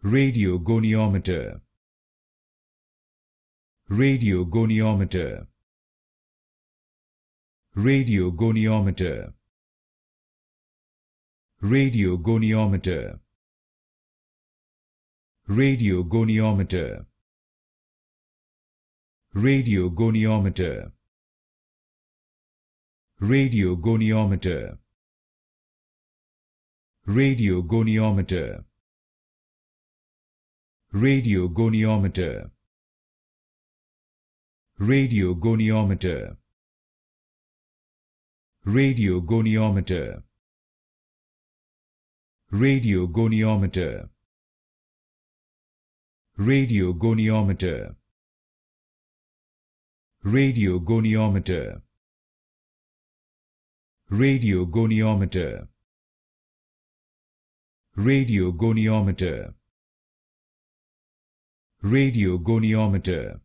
Radio Radio Radio goniometer. goniometer. goniometer. Radio goniometer. Radio goniometer. Radio goniometer. Radio goniometer. Radio Radio Radio goniometer. goniometer. goniometer. Radio goniometer. Radio goniometer. Radio goniometer. Radio goniometer radiogoniometer